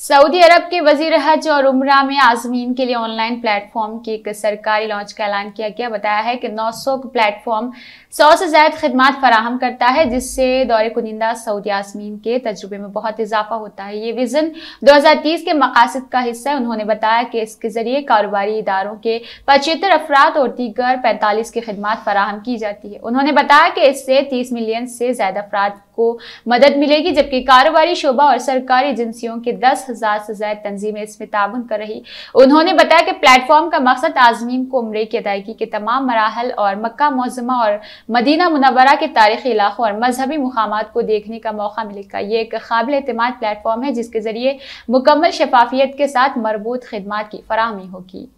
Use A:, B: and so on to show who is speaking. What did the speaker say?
A: Saudi अरब के वजीर हज और उमरा में आजमीन के लिए ऑनलाइन प्लेटफॉर्म के एक सरकारी लॉन्च का ऐलान किया गया बताया है कि 900 प्लेटफॉर्म 100 से ज्यादा खदमात फराहम करता है जिससे दौरे कुनिंदा सऊदी आजमीन के तजुर्बे में बहुत इजाफा होता है ये विजन 2030 के मकासद का हिस्सा है उन्होंने बताया कि इसके जरिए कारोबारी इदारों के पचहत्तर अफराद और दीगर पैंतालीस की खदमात फराहम की जाती है उन्होंने बताया कि इससे तीस मिलियन से ज्यादा अफराद को मदद मिलेगी जबकि कारोबारी शोभा और सरकारी एजेंसियों के दस हजार से ज्यादा तंजीमें इसमें ताउन कर रही उन्होंने बताया कि प्लेटफॉर्म का मकसद आजमीन को उम्र की अदायगी के तमाम मराहल और मक्का मौजमा और मदीना मुनवरा के तारीखी इलाकों और मजहबी मुकाम को देखने का मौका मिलेगा ये एक काबिल अतमाद प्लेटफॉर्म है जिसके जरिए मुकम्मल शफाफियत के साथ मरबूत खदमात की फरहमी होगी